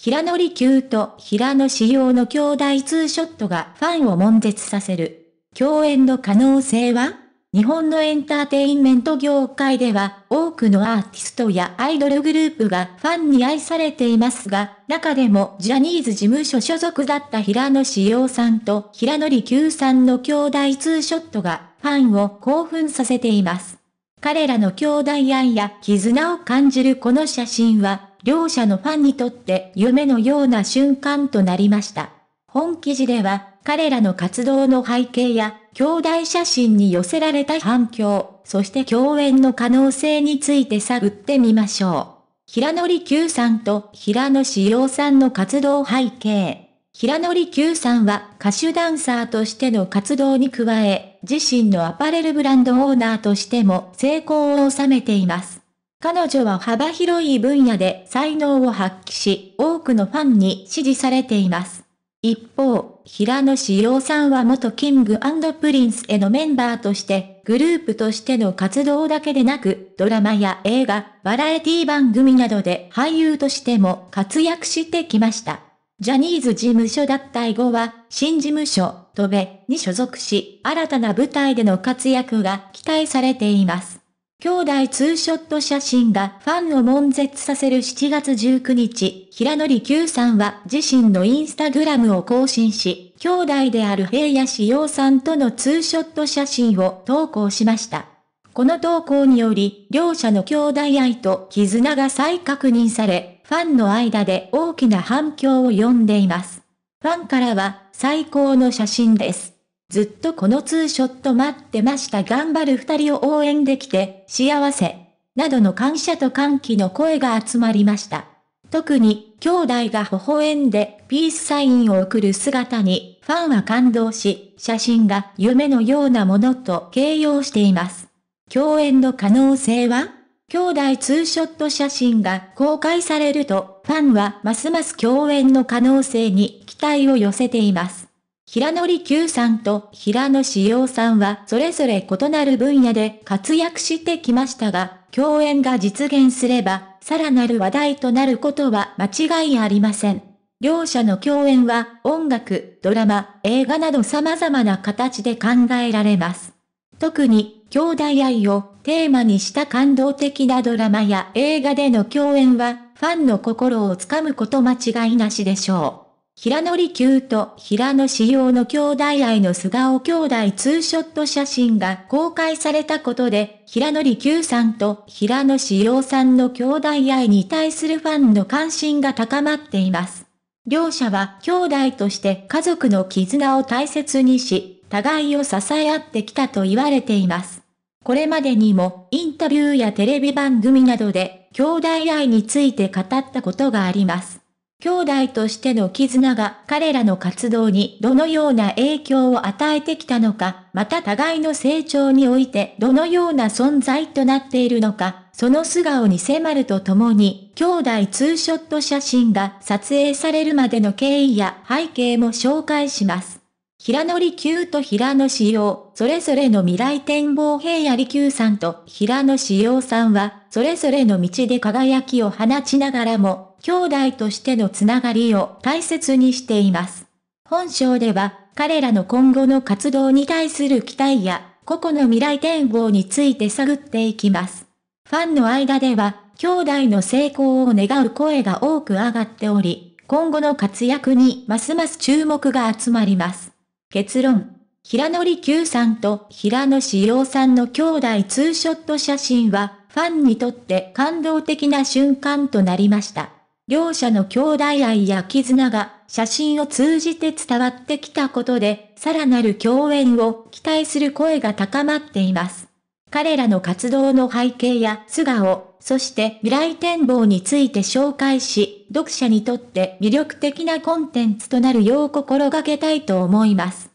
平野利休と平野仕様の兄弟ツーショットがファンを悶絶させる。共演の可能性は日本のエンターテインメント業界では多くのアーティストやアイドルグループがファンに愛されていますが、中でもジャニーズ事務所所属だった平野志陽さんと平野利休さんの兄弟ツーショットがファンを興奮させています。彼らの兄弟愛や絆を感じるこの写真は両者のファンにとって夢のような瞬間となりました。本記事では、彼らの活動の背景や、兄弟写真に寄せられた反響、そして共演の可能性について探ってみましょう。平野久さんと平野志陽さんの活動背景。平野久さんは歌手ダンサーとしての活動に加え、自身のアパレルブランドオーナーとしても成功を収めています。彼女は幅広い分野で才能を発揮し、多くのファンに支持されています。一方、平野志陽さんは元キングプリンスへのメンバーとして、グループとしての活動だけでなく、ドラマや映画、バラエティ番組などで俳優としても活躍してきました。ジャニーズ事務所脱退後は、新事務所、トベに所属し、新たな舞台での活躍が期待されています。兄弟ツーショット写真がファンを悶絶させる7月19日、平野利休さんは自身のインスタグラムを更新し、兄弟である平野志陽さんとのツーショット写真を投稿しました。この投稿により、両者の兄弟愛と絆が再確認され、ファンの間で大きな反響を呼んでいます。ファンからは、最高の写真です。ずっとこのツーショット待ってました頑張る二人を応援できて幸せ。などの感謝と歓喜の声が集まりました。特に兄弟が微笑んでピースサインを送る姿にファンは感動し、写真が夢のようなものと形容しています。共演の可能性は兄弟ツーショット写真が公開されると、ファンはますます共演の可能性に期待を寄せています。平野利さんと平野志陽さんはそれぞれ異なる分野で活躍してきましたが、共演が実現すれば、さらなる話題となることは間違いありません。両者の共演は音楽、ドラマ、映画など様々な形で考えられます。特に、兄弟愛をテーマにした感動的なドラマや映画での共演は、ファンの心をつかむこと間違いなしでしょう。平野利休と平野志陽の兄弟愛の素顔兄弟ツーショット写真が公開されたことで、平野利休さんと平野志陽さんの兄弟愛に対するファンの関心が高まっています。両者は兄弟として家族の絆を大切にし、互いを支え合ってきたと言われています。これまでにもインタビューやテレビ番組などで兄弟愛について語ったことがあります。兄弟としての絆が彼らの活動にどのような影響を与えてきたのか、また互いの成長においてどのような存在となっているのか、その素顔に迫るとともに、兄弟ツーショット写真が撮影されるまでの経緯や背景も紹介します。平野利休と平野志陽、それぞれの未来展望平野利休さんと平野志陽さんは、それぞれの道で輝きを放ちながらも、兄弟としてのつながりを大切にしています。本章では、彼らの今後の活動に対する期待や、個々の未来展望について探っていきます。ファンの間では、兄弟の成功を願う声が多く上がっており、今後の活躍にますます注目が集まります。結論。平野利久さんと平野志陽さんの兄弟ツーショット写真は、ファンにとって感動的な瞬間となりました。両者の兄弟愛や絆が写真を通じて伝わってきたことで、さらなる共演を期待する声が高まっています。彼らの活動の背景や素顔、そして未来展望について紹介し、読者にとって魅力的なコンテンツとなるよう心がけたいと思います。